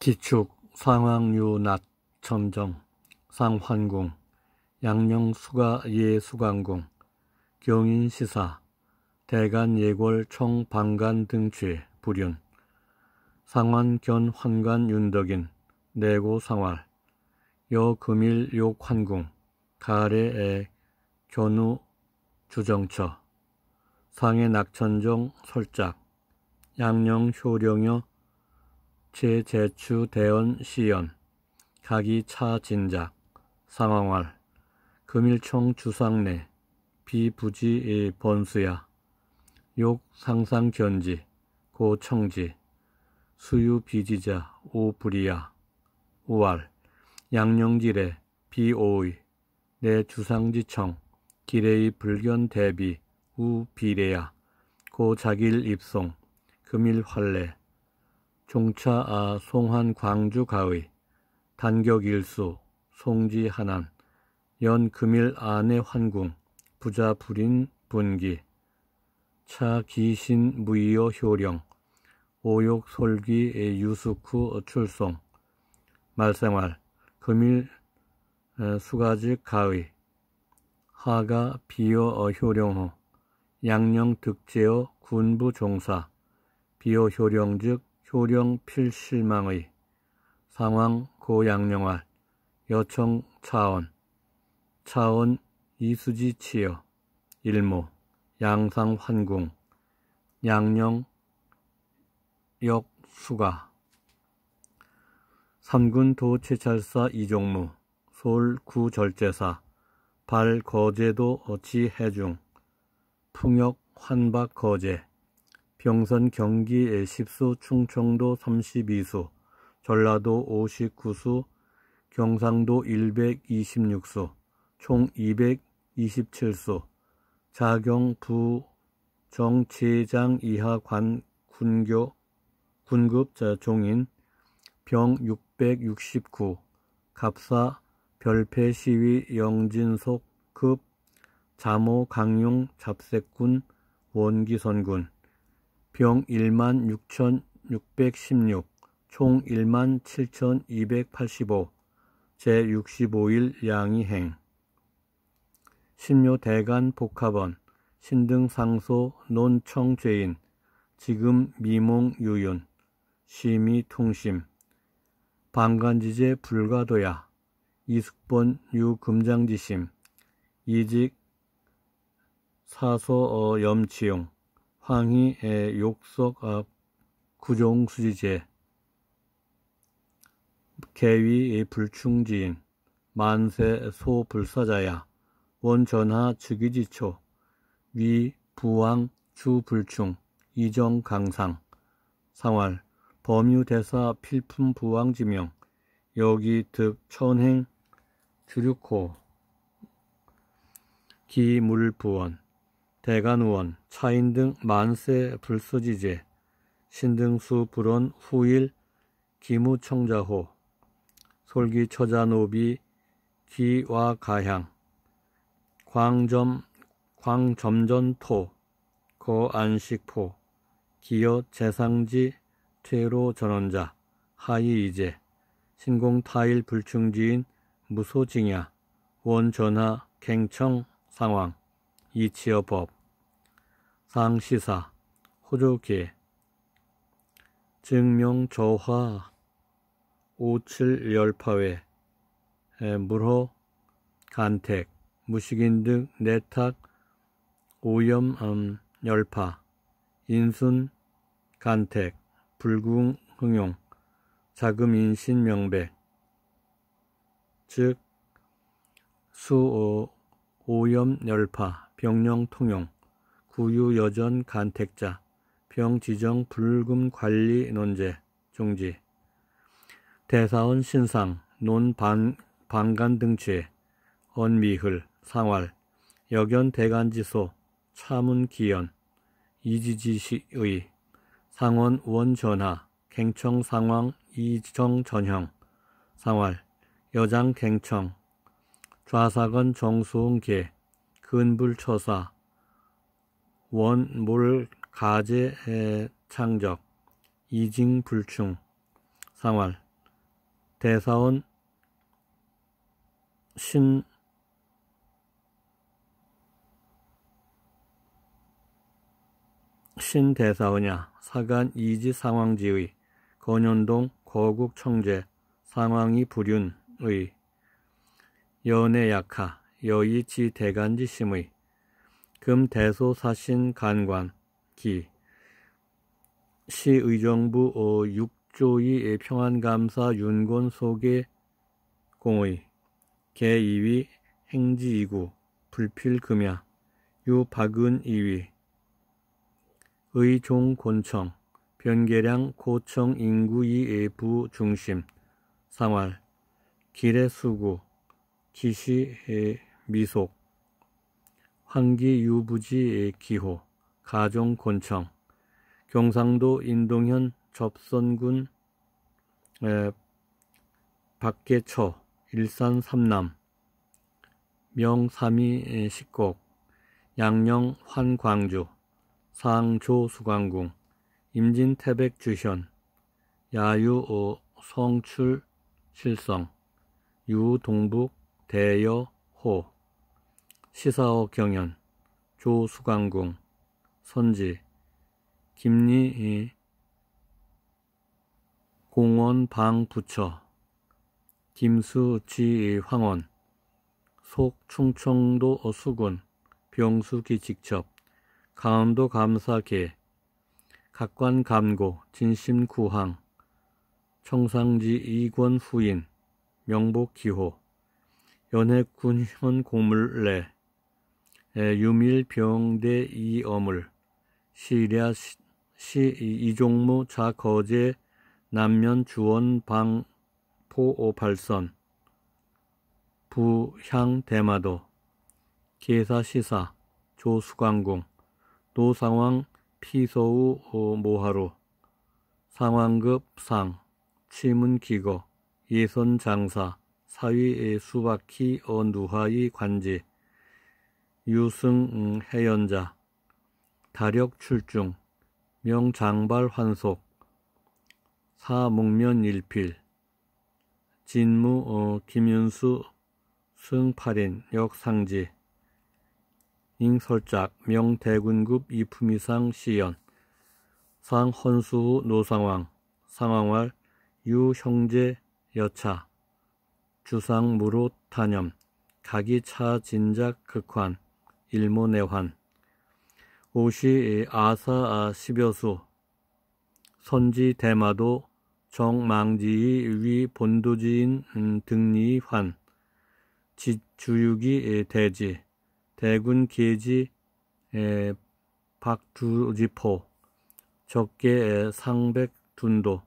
기축, 상황유낮 천정, 상환궁, 양명수가 예수관궁, 경인시사, 대간예골 총방관 등취, 불륜 상환견 환관 윤덕인, 내고상활, 여금일 욕환궁, 가래애 견우 주정처, 상해 낙천종 설작, 양령 효령여 최재추 대원 시연 가기 차진작 상황활 금일총 주상내 비부지 본수야욕 상상 견지 고청지 수유 비지자 오불이야 우알 양녕지래 비오의 내 주상지청 기레의 불견 대비 우비례야 고자길 입송 금일활례 종차아 송환 광주 가의 단격 일수 송지 하남 연 금일 안의 환궁 부자 불인 분기 차 기신 무이어 효령 오욕 솔기 유수쿠 출송 말생활 금일 수가직 가의 하가 비어 어, 효령호 양령 득제어 군부 종사 비어 효령즉 효령 필실망의 상황 고양령활 여청 차원 차원 이수지 치여 일모 양상 환궁 양령 역수가 삼군 도채찰사 이종무 서울 구절제사 발거제도 어치해중 풍역 환박거제 평선 경기에 10수, 충청도 32수, 전라도 59수, 경상도 126수, 총 227수, 자경 부 정체장 이하 관 군교 군급 자 종인 병 669 갑사 별패 시위 영진속 급 자모 강용 잡색군 원기선군 병1 6,616, 총 1 7,285, 제65일 양이행, 신묘 대간 복합원, 신등상소 논청죄인, 지금 미몽유윤, 심의통심 방간지제 불가도야, 이숙본 유금장지심, 이직 사소어 염치용, 황희 에, 욕석 앞 구종수지제 개위 불충지인 만세 소불사자야 원전하 즉위지초 위 부왕 주불충 이정강상 상활 범유대사 필품 부왕지명 여기 득 천행 주류코 기물부원 대관우원 차인 등 만세 불서지제, 신등수 불원 후일 기무청자호, 솔기처자노비 기와가향, 광점, 광점전토, 거안식포, 기여 재상지 퇴로 전원자, 하이이제, 신공타일 불충지인 무소징야, 원전하 갱청 상황, 이치어법, 상시사, 호조계, 증명저화, 오칠열파회, 물호, 간택, 무식인 등 내탁, 오염, 음, 열파, 인순, 간택, 불궁, 흥용, 자금, 인신, 명백, 즉, 수, 오, 오염, 열파, 병령 통용, 구유 여전 간택자, 병 지정 불금 관리 논제, 종지, 대사원 신상, 논 반, 반간 등체, 언미흘, 상활, 여견 대간지소, 차문 기연, 이지지시의, 상원 원전하, 갱청 상황 이정 전형, 상활, 여장 갱청, 좌사건 정수홍계, 근불처사 원물 가재 창적 이징불충 상활 대사원 신 신대사원야 사간 이지 상황지의 건현동 거국청제 상황이 불윤의 연애 약하 여의치 대간지심의 금 대소사신 간관 기 시의정부 어 6조의 평안감사 윤곤 소개 공의 개 2위 행지 이구 불필금야 유 박은 2위 의종 곤청 변계량 고청 인구이의 부 중심 상활 길의 수구 기시 해 미속, 환기 유부지의 기호, 가종 곤청, 경상도 인동현 접선군 에, 박계처, 일산 삼남, 명삼이 식곡, 양령 환광주, 상조 수광궁, 임진 태백 주현, 야유 오 어, 성출 실성, 유동북 대여호 시사어 경연, 조수강궁, 선지, 김리 공원 방부처, 김수지 황원, 속 충청도 어수군, 병수기 직접 강원도 감사계, 각관감고, 진심구항, 청상지 이권 후인, 명복기호, 연해군현 고물래, 예, 유밀, 병대, 이어물, 시리아, 시, 시 이종무, 자거제, 남면, 주원, 방, 포, 오팔선, 부향, 대마도, 계사, 시사, 조수광궁, 노상왕, 피서우, 오, 어, 모하루, 상황급, 상, 취문, 기거, 예선, 장사, 사위, 의 수박희, 언누하이, 어, 관지, 유승 해연자, 다력 출중, 명장발 환속, 사목면 일필, 진무 어, 김윤수 승팔인 역상지, 잉설작 명대군급 이품이상 시연, 상헌수후 노상왕, 상황활 유형제 여차, 주상무로 탄염, 각이차 진작 극환, 일모내환 오시 아사 아 십여수 선지 대마도 정망지의 위 본도지인 음, 등리환 지주유기 대지 대군 계지 박주지포 적계 상백 둔도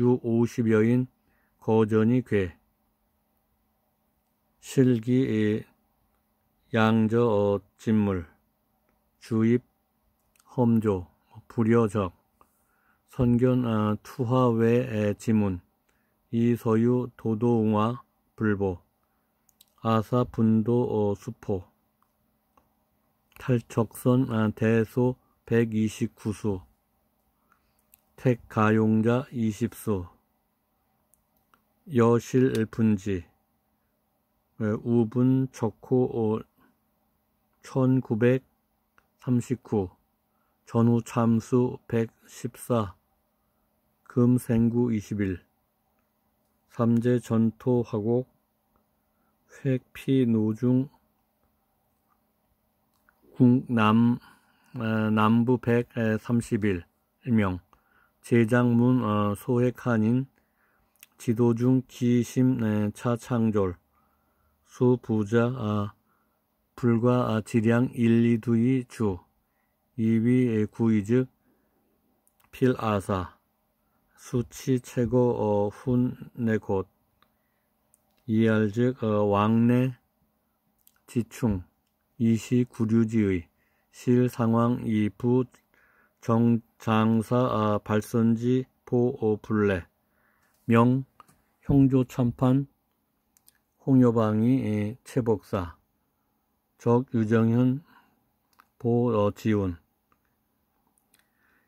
유오십여인 거전이 괴 실기 양저 어, 진물, 주입, 험조, 뭐, 불여적, 선견 아, 투하외 의 지문, 이서유 도도웅화 불보, 아사 분도 어, 수포, 탈척선 아, 대소 129수, 택가용자 20수, 여실 분지, 예, 우분 적호 1939 전후 참수 114 금생구 21 삼재 전토화곡 획피 노중 국남 어, 남부 131 일명 제장문 어, 소핵한인 지도중 기심 어, 차창졸 수부자 아, 불과 아티량 1, 2두이 주 2위 구이즈 필아사 수치 최고 어, 훈내곳 네, 이알즉 어, 왕내 네, 지충 이시 구류지의 실상황 이부 정장사 아, 발선지 보불레 어, 네. 명 형조 참판 홍여방이 최복사 적 유정현, 보지훈 어,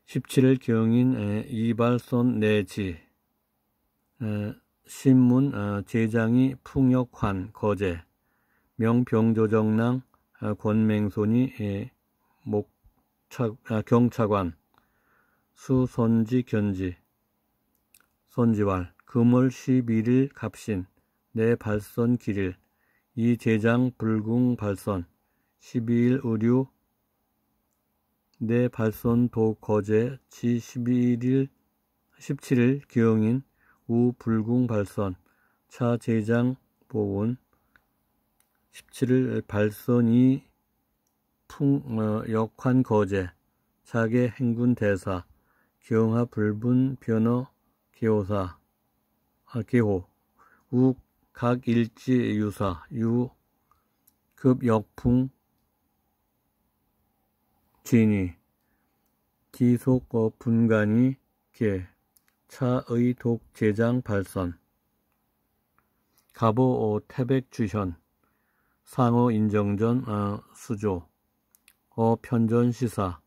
17일 경인 이발손 내지 신문 제장이 어, 풍역환 거제 명병조정랑 어, 권맹손이 목차, 아, 경차관 수선지 견지 손지왈 금월 11일 갑신 내 발선 길일 이 제장 불궁 발선 12일 의류 내 발선 도 거제 지 11일 17일 기영인 우 불궁 발선 차 제장 보온 17일 발선이 풍 어, 역환 거제 자계 행군 대사 기영하 불분 변어 기호사 아, 기호 우각 일지 유사, 유, 급, 역풍, 진이, 기속, 어, 분간이, 개, 차의 독, 재장 발선, 갑오, 어, 태백, 주현, 상호, 인정전, 어, 수조, 어, 편전, 시사,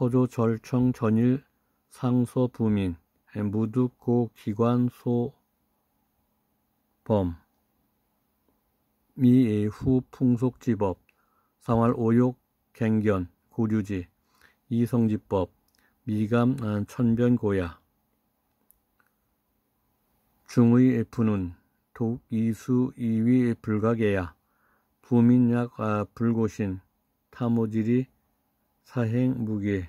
허조, 절청, 전일, 상소, 부민, 예, 무두, 고, 기관, 소, 범 미예후 풍속지법 상활 오욕 갱견 고류지 이성지법 미감 천변고야 중의 F는 독 이수 이위 불가계야 부민약 아, 불고신 타모질이 사행 무게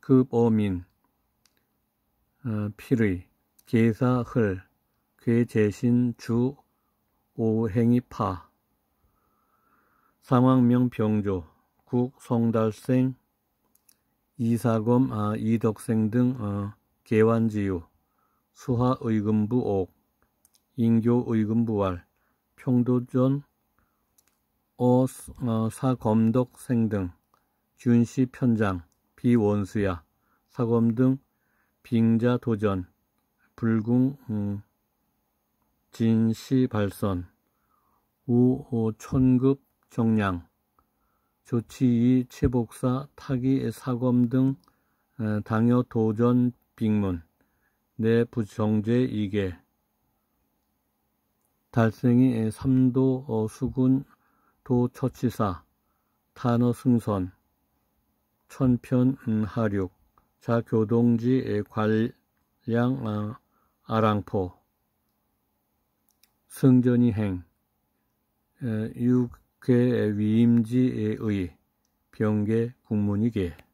해급어민 그 어, 필의 계사흘 괴재신 주 오행이파 상황명 병조 국성달생 이사검 아, 이덕생 등 어, 개완지유 수하의금부 옥 인교의금부활 평도전 어사검덕생 어, 등 준시 편장, 비원수야, 사검등, 빙자 도전, 불궁, 음, 진시 발선, 우오 천급 정량, 조치이 최복사 타기 사검 등 당여 도전 빅문 내 부정제 이계 달생이 삼도 어, 수군 도처치사 탄어 승선 천편 하륙 자교동지 관량 아랑포 승전이 행 육회 위임지의 병계 국문이계